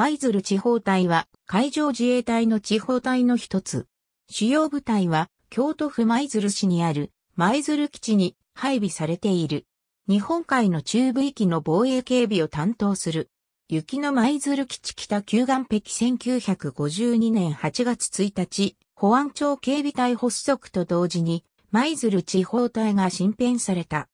舞鶴地方隊は海上自衛隊の地方隊の一つ。主要部隊は京都府舞鶴市にある舞鶴基地に配備されている。日本海の中部域の防衛警備を担当する。雪の舞鶴基地北旧岸壁1952年8月1日、保安庁警備隊発足と同時に、舞鶴地方隊が新編された。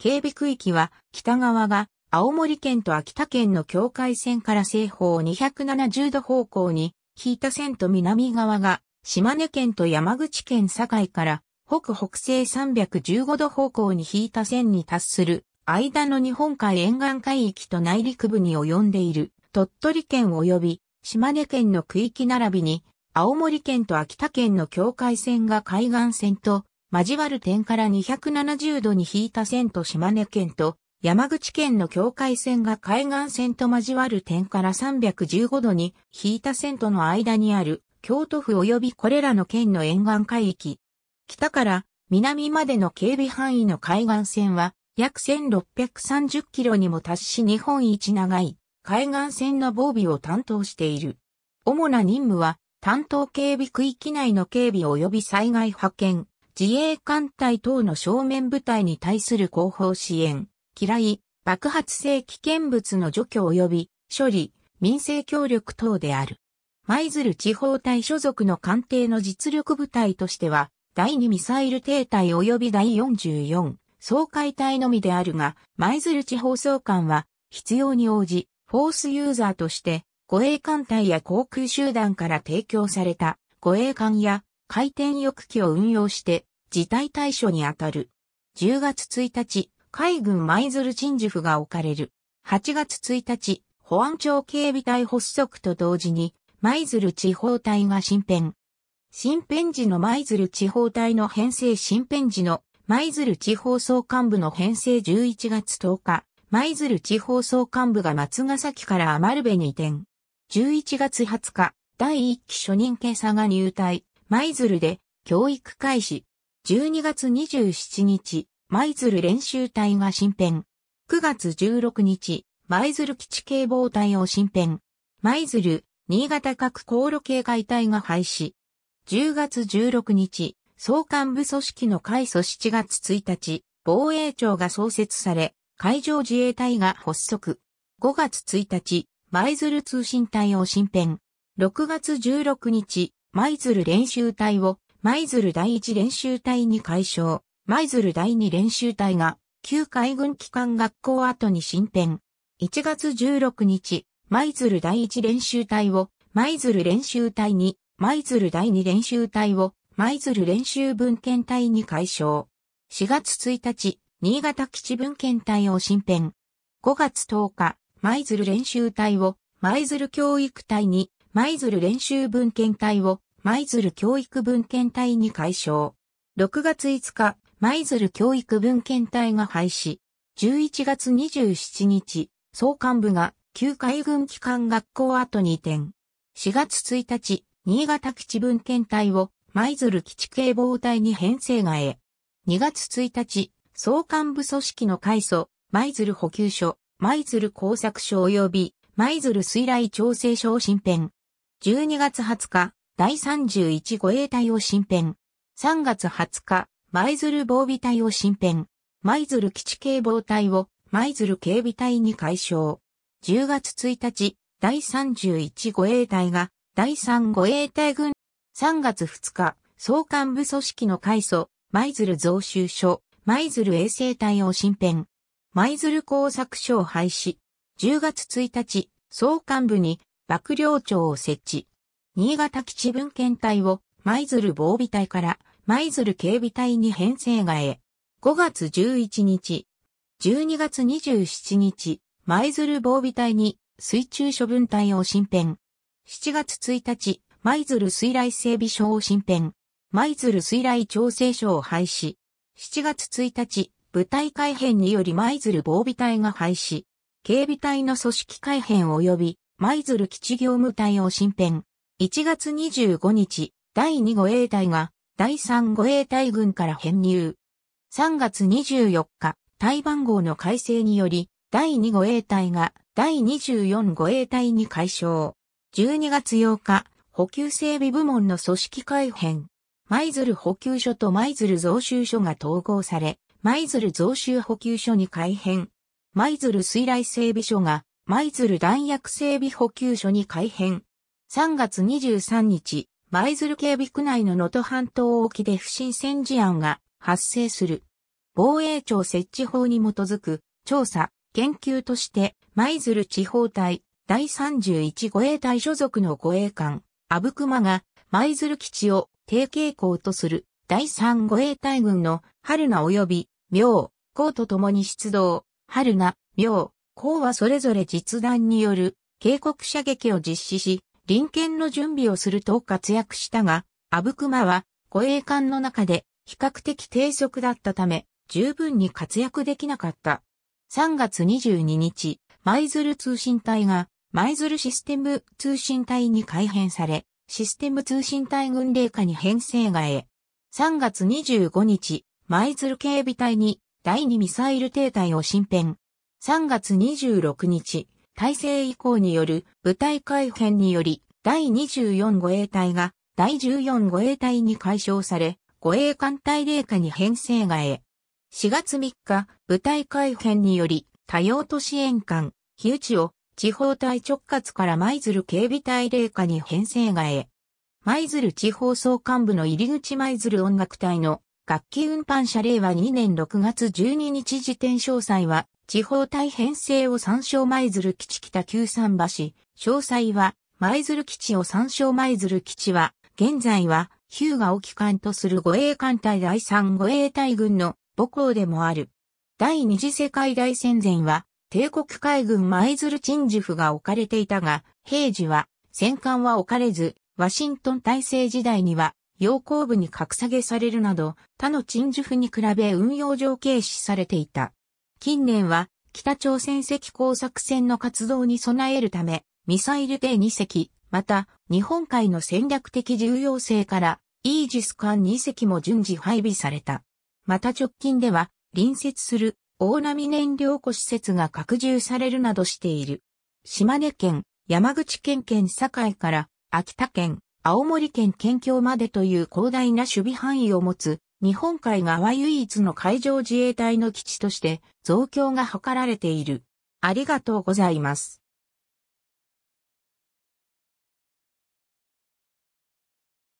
警備区域は北側が青森県と秋田県の境界線から西方270度方向に、引いた線と南側が、島根県と山口県境から北北西315度方向に引いた線に達する間の日本海沿岸海域と内陸部に及んでいる鳥取県及び島根県の区域並びに青森県と秋田県の境界線が海岸線と交わる点から270度に引いた線と島根県と山口県の境界線が海岸線と交わる点から315度に引いた線との間にある京都府及びこれらの県の沿岸海域。北から南までの警備範囲の海岸線は約1630キロにも達し日本一長い海岸線の防備を担当している。主な任務は担当警備区域内の警備及び災害派遣、自衛艦隊等の正面部隊に対する後方支援。嫌い、爆発性危険物の除去及び処理、民生協力等である。舞鶴地方隊所属の艦艇の実力部隊としては、第2ミサイル艇隊及び第44総会隊のみであるが、舞鶴地方総監は必要に応じ、フォースユーザーとして、護衛艦隊や航空集団から提供された護衛艦や回転翼機を運用して、事態対処にあたる。10月1日、海軍舞鶴鎮守府が置かれる。8月1日、保安庁警備隊発足と同時に、舞鶴地方隊が新編。新編時の舞鶴地方隊の編成新編時の舞鶴地方総幹部の編成11月10日、舞鶴地方総幹部が松ヶ崎から余部に移転。11月20日、第1期初任警察が入隊、舞鶴で教育開始。12月27日、舞鶴練習隊が新編。9月16日、舞鶴基地警防隊を新編。舞鶴、新潟各航路警戒隊が廃止。10月16日、総幹部組織の改組7月1日、防衛庁が創設され、海上自衛隊が発足。5月1日、舞鶴通信隊を新編。6月16日、舞鶴練習隊を舞鶴第一練習隊に解消。舞鶴第2練習隊が、旧海軍機関学校後に新編。1月16日、舞鶴第1練習隊を、舞鶴練習隊に、舞鶴第2練習隊を、舞鶴練習文献隊に改称。4月1日、新潟基地文献隊を新編。5月10日、舞鶴練習隊を、舞鶴教育隊に、舞鶴練習文献隊を、舞鶴教育文献隊に改称。6月5日、舞鶴教育文献隊が廃止。11月27日、総幹部が旧海軍機関学校跡に移転。4月1日、新潟基地文献隊を舞鶴基地警防隊に編成が得。2月1日、総幹部組織の改組、舞鶴補給所、舞鶴工作所及び舞鶴水雷調整所を新編。12月20日、第31護衛隊を新編。3月20日、舞鶴防備隊を新編、舞鶴基地警防隊を舞鶴警備隊に改称。10月1日、第31護衛隊が第3護衛隊軍3月2日、総幹部組織の改祖、舞鶴増収所、舞鶴衛生隊を新編、舞鶴工作所を廃止。10月1日、総幹部に幕僚長を設置。新潟基地文献隊を舞鶴防備隊から舞鶴警備隊に編成がえ、5月11日、12月27日、舞鶴防備隊に水中処分隊を新編。7月1日、舞鶴水雷整備所を新編。舞鶴水雷調整所を廃止。7月1日、部隊改編により舞鶴防備隊が廃止。警備隊の組織改編及び舞鶴基地業務隊を新編。1月25日、第2護衛隊が第3護衛隊軍から編入。3月24日、台番号の改正により、第2護衛隊が第24護衛隊に改称。12月8日、補給整備部門の組織改編。舞鶴補給所と舞鶴増収所が統合され、舞鶴増収補給所に改編。舞鶴水雷整備所が舞鶴弾薬整備補給所に改編。3月23日、舞鶴警備区内の能登半島沖で不審船事案が発生する。防衛庁設置法に基づく調査、研究として舞鶴地方隊第31護衛隊所属の護衛官、阿クマが舞鶴基地を低傾向とする第3護衛隊軍の春名及び明、公と共に出動、春名、明、公はそれぞれ実弾による警告射撃を実施し、臨検の準備をすると活躍したが、阿武隈は護衛艦の中で比較的低速だったため、十分に活躍できなかった。3月22日、舞鶴通信隊が舞鶴システム通信隊に改編され、システム通信隊軍令下に編成外へ。3月25日、舞鶴警備隊に第2ミサイル停滞を新編。3月26日、大制以降による部隊改編により、第24護衛隊が第14護衛隊に解消され、護衛艦隊霊下に編成がえ、4月3日、部隊改編により、多用都市援艦、火打ちを地方隊直轄から舞鶴警備隊霊下に編成がえ、舞鶴地方総監部の入り口舞鶴音楽隊の楽器運搬車令和2年6月12日時点詳細は、地方大編成を参照舞鶴基地北九三橋、詳細は、舞鶴基地を参照舞鶴基地は、現在は、ヒューガを機関とする護衛艦隊第三護衛隊軍の母校でもある。第二次世界大戦前は、帝国海軍舞鶴鎮守府が置かれていたが、平時は、戦艦は置かれず、ワシントン体制時代には、要項部に格下げされるなど、他の陳述に比べ運用上軽視されていた。近年は、北朝鮮赤工作戦の活動に備えるため、ミサイル艇2隻、また、日本海の戦略的重要性から、イージス艦2隻も順次配備された。また直近では、隣接する大波燃料庫施設が拡充されるなどしている。島根県、山口県県境から、秋田県、青森県県境までという広大な守備範囲を持つ、日本海側唯一の海上自衛隊の基地として、増強が図られている。ありがとうございます。